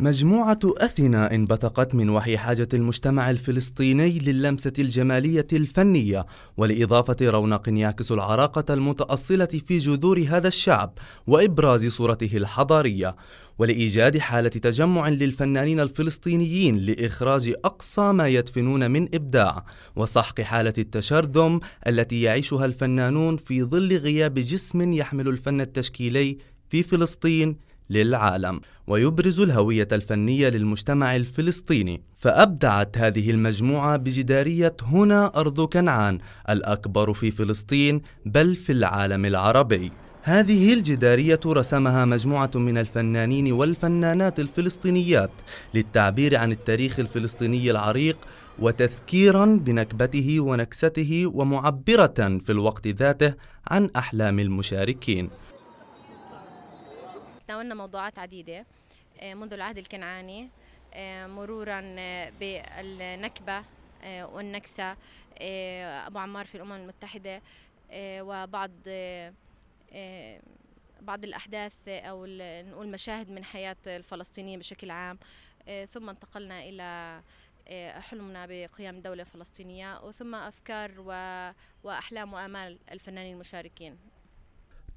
مجموعة أثينا انبثقت من وحي حاجة المجتمع الفلسطيني للمسة الجمالية الفنية ولإضافة رونق يعكس العراقة المتأصلة في جذور هذا الشعب وإبراز صورته الحضارية ولإيجاد حالة تجمع للفنانين الفلسطينيين لإخراج أقصى ما يدفنون من إبداع وسحق حالة التشرذم التي يعيشها الفنانون في ظل غياب جسم يحمل الفن التشكيلي في فلسطين للعالم ويبرز الهوية الفنية للمجتمع الفلسطيني فأبدعت هذه المجموعة بجدارية هنا أرض كنعان الأكبر في فلسطين بل في العالم العربي هذه الجدارية رسمها مجموعة من الفنانين والفنانات الفلسطينيات للتعبير عن التاريخ الفلسطيني العريق وتذكيرا بنكبته ونكسته ومعبرة في الوقت ذاته عن أحلام المشاركين تناولنا موضوعات عديدة آه، منذ العهد الكنعاني آه، مرورا آه، بالنكبة والنكسة أبو عمار في الأمم المتحدة وبعض بعض الأحداث أو نقول مشاهد من حياة الفلسطينيين بشكل عام ثم انتقلنا إلى حلمنا بقيام دولة فلسطينية وثم أفكار وأحلام وآمال الفنانين المشاركين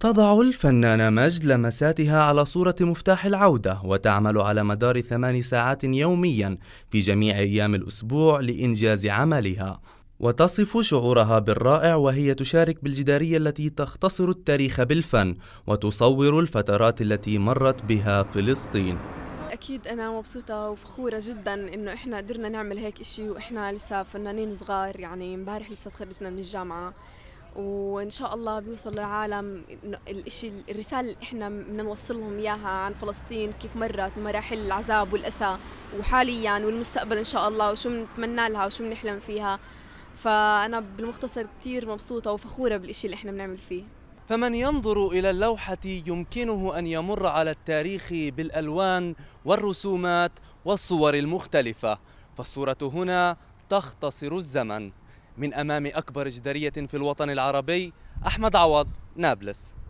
تضع الفنانة مجد لمساتها على صورة مفتاح العودة وتعمل على مدار ثمان ساعات يوميا في جميع أيام الأسبوع لإنجاز عملها وتصف شعورها بالرائع وهي تشارك بالجدارية التي تختصر التاريخ بالفن وتصور الفترات التي مرت بها فلسطين اكيد انا مبسوطه وفخوره جدا انه احنا قدرنا نعمل هيك شيء واحنا لسه فنانين صغار يعني امبارح لسه تخرجنا من الجامعه وان شاء الله بيوصل للعالم الشيء الرساله اللي احنا بدنا نوصل لهم اياها عن فلسطين كيف مرت مراحل العذاب والاسى وحاليا والمستقبل ان شاء الله وشو بنتمنى لها وشو بنحلم فيها فانا بالمختصر كثير مبسوطه وفخوره بالشيء اللي احنا بنعمل فيه فمن ينظر الى اللوحه يمكنه ان يمر على التاريخ بالالوان والرسومات والصور المختلفه فالصوره هنا تختصر الزمن من أمام أكبر جدارية في الوطن العربي أحمد عوض نابلس